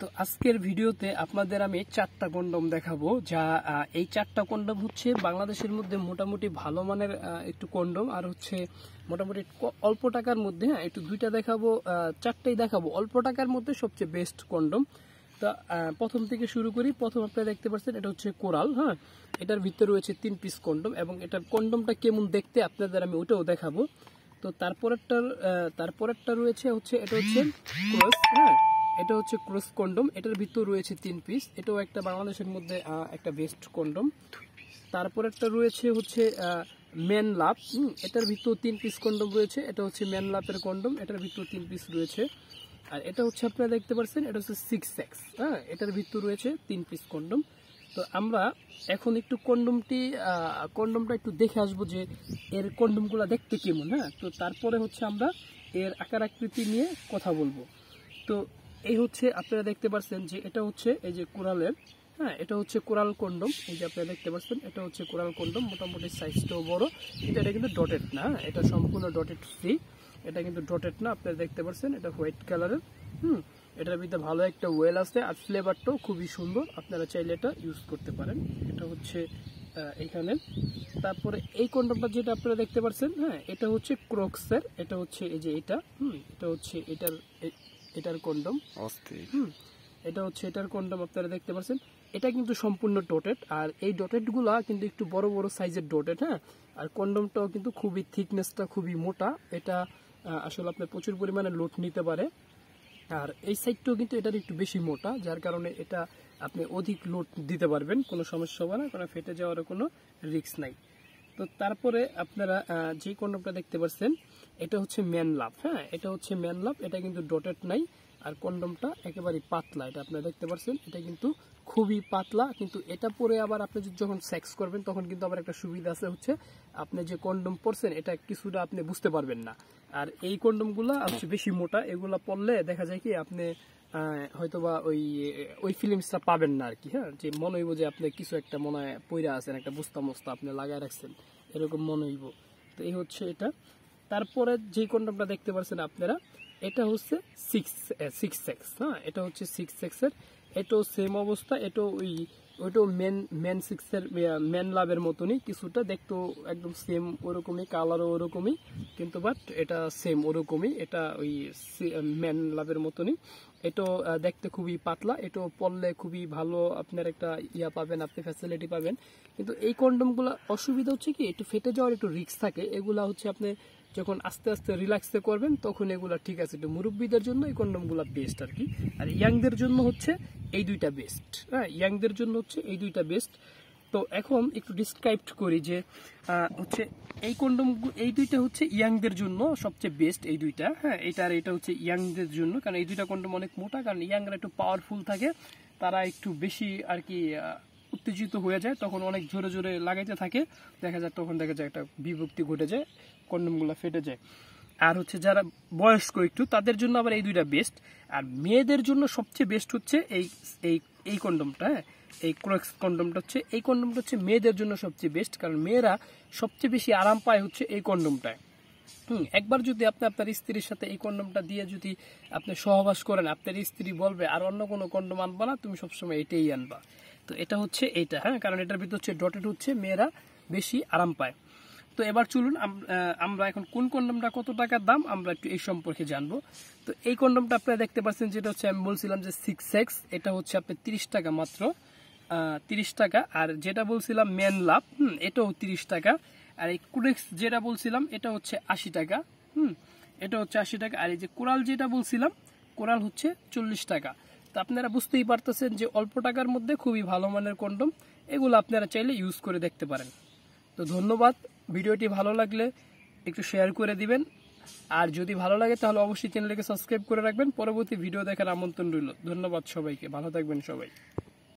তো আজকের ভিডিওতে আপনাদের আমি চারটা কন্ডম দেখাবো যা এই চারটা কন্ডম হচ্ছে বাংলাদেশের মধ্যে মোটামুটি ভালো মানের একটু কন্ডম আর হচ্ছে মোটামুটি অল্প টাকার মধ্যে হ্যাঁ একটু দুইটা দেখাবো চারটেই দেখাবো অল্প টাকার মধ্যে সবচেয়ে বেস্ট কন্ডম তা প্রথম থেকে শুরু করি প্রথম আপনারা দেখতে পাচ্ছেন এটা হচ্ছে কোরাল হ্যাঁ এটার ভিতরে রয়েছে তিন পিস কন্ডম এবং এটার কন্ডমটা কেমন দেখতে আপনাদের আমি ওটাও দেখাবো তো তারপরেরটার তারপরেরটা রয়েছে হচ্ছে এটা হচ্ছে ক্রস হ্যাঁ এটা হচ্ছে ক্রস কন্ডম এটার ভিতর রয়েছে তিন পিস এটাও একটা বাংলাদেশের মধ্যে একটা বেস্ট কন্ডম তারপর একটা রয়েছে হচ্ছে ম্যান লাভ এটার ভিতর তিন পিস কন্ডম রয়েছে এটা হচ্ছে ম্যান লাভের কন্ডম এটার ভিতর তিন পিস রয়েছে আর এটা হচ্ছে আপনারা দেখতে পাচ্ছেন এটা হচ্ছে সিক্স এক্স হ্যাঁ এটার ভিতর রয়েছে তিন পিস কন্ডম তো আমরা এখন একটু কন্ডমটি কন্ডমটা একটু দেখে আসবো যে এর কন্ডমগুলো দেখতে কেমন হ্যাঁ তো তারপরে হচ্ছে আমরা এর আকার আকৃতি নিয়ে কথা বলবো তো এই হচ্ছে আপনারা দেখতে পাচ্ছেন যে এটা হচ্ছে এই যে কোরালের হ্যাঁ এটা হচ্ছে কোরাল কন্ডম এই যে আপনারা দেখতে পাচ্ছেন এটা হচ্ছে কোরাল কন্ডম মোটামুটি সাইজটাও বড় কিন্তু এটা কিন্তু ডটেড না এটা সম্পূর্ণ ডটেড ফ্রি এটা কিন্তু ডটেড না আপনারা দেখতে পাচ্ছেন এটা হোয়াইট কালারের হুম এটার ভিতরে ভালো একটা ওয়েল আছে আর ফ্লেভারটাও খুবই সুন্দর আপনারা চাইলে এটা ইউজ করতে পারেন এটা হচ্ছে এখানে তারপরে এই কন্ডমটা যেটা আপনারা দেখতে পাচ্ছেন হ্যাঁ এটা হচ্ছে ক্রক্সের এটা হচ্ছে এই যে এটা হুম এটা হচ্ছে এটার এটার কন্ডম হুম এটা হচ্ছে এটার কন্ডম আপনারা দেখতে পাচ্ছেন এটা কিন্তু সম্পূর্ণ ডটেড আর এই ডটেডগুলা কিন্তু একটু বড় বড় সাইজের ডটেড হ্যাঁ আর কন্ডমটাও কিন্তু খুবই থিকনেসটা খুবই মোটা এটা আসলে আপনার প্রচুর পরিমাণে লোড নিতে পারে আর এই সাইডটাও কিন্তু এটার একটু বেশি মোটা যার কারণে এটা আপনি অধিক লোড দিতে পারবেন কোনো সমস্যা হবে না কারণ ফেটে যাওয়ারও কোনো রিস্ক নাই তো তারপরে আপনারা যে কন্ডমটা দেখতে পাচ্ছেন এটা হচ্ছে ম্যান লাভ হ্যাঁ এটা হচ্ছে ম্যান লাভ এটা কিন্তু ডটেড নাই আর কন্ডমটা একেবারেই পাতলা এটা আপনারা দেখতে পাচ্ছেন এটা কিন্তু খুবই পাতলা কিন্তু এটা পরে আবার আপনি যখন সেক্স করবেন তখন কিন্তু আবার একটা সুবিধা আছে হচ্ছে আপনি যে কন্ডম পরছেন এটা কিছুটা আপনি বুঝতে পারবেন না আর এই কন্ডমগুলো বেশি মোটা এগুলা পরলে দেখা যায় কি আপনি হয়তো ওই ওই ফিলিংসটা পাবেন না আর কি হ্যাঁ যে মনে হইব যে আপনি কিছু একটা মনে হয় পইরা আছেন একটা বুস্তা মুস্তা আপনি লাগায় রাখছেন এরকম মনে হইব তো এই হচ্ছে এটা তারপরে যে কন্ডমটা দেখতে পাচ্ছেন আপনারা এটা হচ্ছে সিক্স সিক্স সেক্স হ্যাঁ এটা হচ্ছে সিক্স সেক্সের এটাও সেম অবস্থা এটাও ওই ওইটাও মেন মেন সিক্সের মেন লাভের মতনই কিছুটা দেখতেও একদম সেম ওরকমই কালারও ওরকমই কিন্তু বাট এটা সেম ওরকমই এটা ওই মেন লাভের মতনই এটাও দেখতে খুবই পাতলা এটাও পড়লে খুবই ভালো আপনার একটা ইয়া পাবেন আপনি ফ্যাসিলিটি পাবেন কিন্তু এই কন্ডমগুলো অসুবিধা হচ্ছে কি একটু ফেটে যাওয়ার একটু রিক্স থাকে এগুলা হচ্ছে আপনি যখন আস্তে আস্তে রিল্যাক্সে করবেন তখন এগুলো ঠিক আছে একটু মুরব্বীদের জন্য এই কন্ডমগুলো বেস্ট আর কি আর ইয়াংদের জন্য হচ্ছে এই দুইটা বেস্ট হ্যাঁ ইয়াংদের জন্য হচ্ছে এই দুইটা বেস্ট তো এখন একটু ডিসক্রাইব করি যে হচ্ছে এই কন্ডম এই দুইটা হচ্ছে ইয়াংদের জন্য সবচেয়ে বেস্ট এই দুইটা হ্যাঁ এটা আর এটা হচ্ছে ইয়াংদের জন্য কারণ এই দুইটা কন্ডম অনেক মোটা কারণ ইয়াংরা একটু পাওয়ারফুল থাকে তারা একটু বেশি আর কি উত্তেজিত হয়ে যায় তখন অনেক জোরে জোরে লাগাইতে থাকে দেখা যায় তখন দেখা যায় একটা বিভক্তি ঘটে যায় কন্ডমগুলো ফেটে যায় আর হচ্ছে যারা বয়স্ক একটু তাদের জন্য আবার এই দুইটা বেস্ট আর মেয়েদের জন্য সবচেয়ে বেস্ট হচ্ছে এই এই এই কন্ডমটা হ্যাঁ এই ক্রোক্স কন্ডমটা হচ্ছে এই কন্ডমটা হচ্ছে মেয়েদের জন্য সবচেয়ে বেস্ট কারণ মেয়েরা সবচেয়ে বেশি আরাম পায় হচ্ছে এই কন্ডমটায় হুম একবার যদি আপনি আপনার স্ত্রীর সাথে এই কন্ডমটা দিয়ে যদি আপনি সহবাস করেন আপনার স্ত্রী বলবে আর অন্য কোনো কন্ডম আনবা না তুমি সবসময় এটাই আনবা তো এটা হচ্ছে এটা হ্যাঁ কারণ এটার ভিতর হচ্ছে ডটেড হচ্ছে মেয়েরা বেশি আরাম পায় তো এবার চলুন আমরা এখন কোন কন্ডমটা কত টাকার দাম আমরা একটু এই সম্পর্কে জানবো তো এই কন্ডমটা আপনারা দেখতে পাচ্ছেন যেটা হচ্ছে আমি বলছিলাম যে সিক্স এক্স এটা হচ্ছে আপনি তিরিশ টাকা মাত্র তিরিশ টাকা আর যেটা বলছিলাম ম্যান লাভ হুম এটাও তিরিশ টাকা আর এই কুডেক্স যেটা বলছিলাম এটা হচ্ছে আশি টাকা হুম এটা হচ্ছে আশি টাকা আর এই যে কোরাল যেটা বলছিলাম কোরাল হচ্ছে চল্লিশ টাকা তো আপনারা বুঝতেই পারতেছেন যে অল্প টাকার মধ্যে খুবই ভালো মানের কন্ডম এগুলো আপনারা চাইলে ইউজ করে দেখতে পারেন তো ধন্যবাদ ভিডিওটি ভালো লাগলে একটু শেয়ার করে দিবেন আর যদি ভালো লাগে তাহলে অবশ্যই চ্যানেলটিকে সাবস্ক্রাইব করে রাখবেন পরবর্তী ভিডিও দেখার আমন্ত্রণ রইল ধন্যবাদ সবাইকে ভালো থাকবেন সবাই